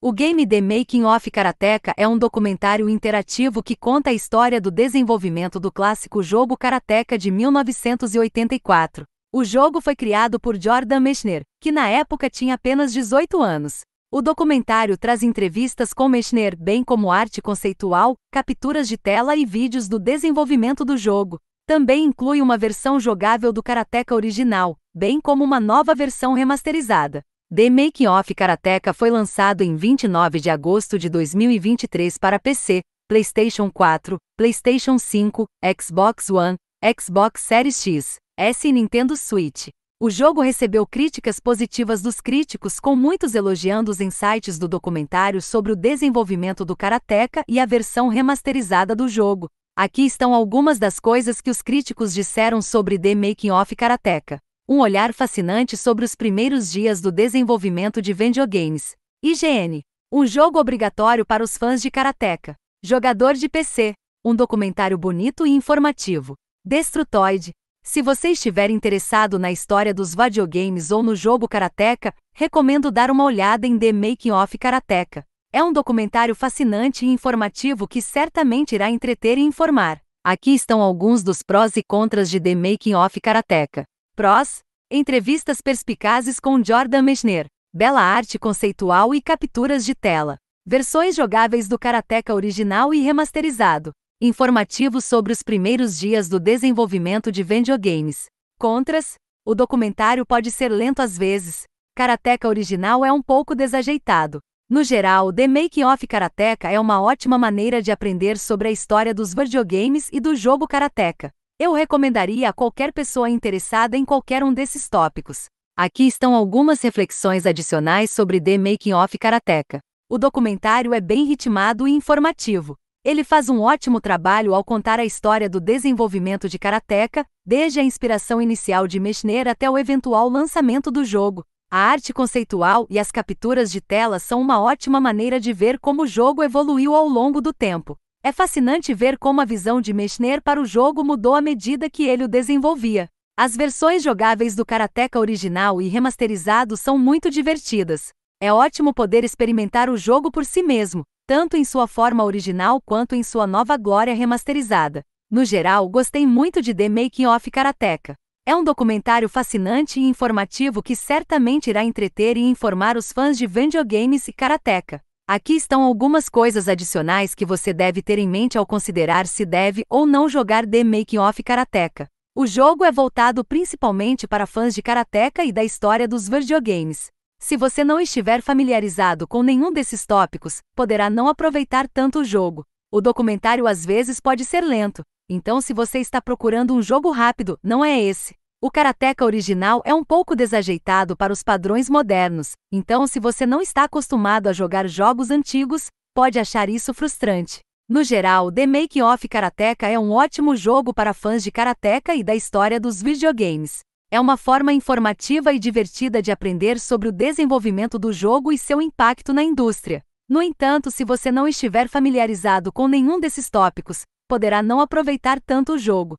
O game The Making of Karateka é um documentário interativo que conta a história do desenvolvimento do clássico jogo Karateka de 1984. O jogo foi criado por Jordan Mechner, que na época tinha apenas 18 anos. O documentário traz entrevistas com Mechner, bem como arte conceitual, capturas de tela e vídeos do desenvolvimento do jogo. Também inclui uma versão jogável do Karateka original, bem como uma nova versão remasterizada. The Making of Karateka foi lançado em 29 de agosto de 2023 para PC, PlayStation 4, PlayStation 5, Xbox One, Xbox Series X, S e Nintendo Switch. O jogo recebeu críticas positivas dos críticos, com muitos elogiando os insights do documentário sobre o desenvolvimento do Karateka e a versão remasterizada do jogo. Aqui estão algumas das coisas que os críticos disseram sobre The Making of Karateka. Um olhar fascinante sobre os primeiros dias do desenvolvimento de videogames. IGN. Um jogo obrigatório para os fãs de karateca. Jogador de PC. Um documentário bonito e informativo. Destrutoid. Se você estiver interessado na história dos videogames ou no jogo Karateka, recomendo dar uma olhada em The Making of Karateka. É um documentário fascinante e informativo que certamente irá entreter e informar. Aqui estão alguns dos prós e contras de The Making of Karateka. Prós: Entrevistas perspicazes com Jordan Mechner. Bela arte conceitual e capturas de tela. Versões jogáveis do Karateka original e remasterizado. Informativos sobre os primeiros dias do desenvolvimento de videogames. Contras: o documentário pode ser lento às vezes. Karateka original é um pouco desajeitado. No geral, The Making of Karateka é uma ótima maneira de aprender sobre a história dos videogames e do jogo Karateka. Eu recomendaria a qualquer pessoa interessada em qualquer um desses tópicos. Aqui estão algumas reflexões adicionais sobre The Making of Karateka. O documentário é bem ritmado e informativo. Ele faz um ótimo trabalho ao contar a história do desenvolvimento de Karateka, desde a inspiração inicial de Mechner até o eventual lançamento do jogo. A arte conceitual e as capturas de tela são uma ótima maneira de ver como o jogo evoluiu ao longo do tempo. É fascinante ver como a visão de Mechner para o jogo mudou à medida que ele o desenvolvia. As versões jogáveis do Karateka original e remasterizado são muito divertidas. É ótimo poder experimentar o jogo por si mesmo, tanto em sua forma original quanto em sua nova glória remasterizada. No geral, gostei muito de The Making of Karateka. É um documentário fascinante e informativo que certamente irá entreter e informar os fãs de videogames e karateka. Aqui estão algumas coisas adicionais que você deve ter em mente ao considerar se deve ou não jogar The Making of Karateka. O jogo é voltado principalmente para fãs de karateka e da história dos videogames. Se você não estiver familiarizado com nenhum desses tópicos, poderá não aproveitar tanto o jogo. O documentário às vezes pode ser lento, então se você está procurando um jogo rápido, não é esse. O karateka original é um pouco desajeitado para os padrões modernos, então, se você não está acostumado a jogar jogos antigos, pode achar isso frustrante. No geral, The Make Off Karateka é um ótimo jogo para fãs de karateka e da história dos videogames. É uma forma informativa e divertida de aprender sobre o desenvolvimento do jogo e seu impacto na indústria. No entanto, se você não estiver familiarizado com nenhum desses tópicos, poderá não aproveitar tanto o jogo.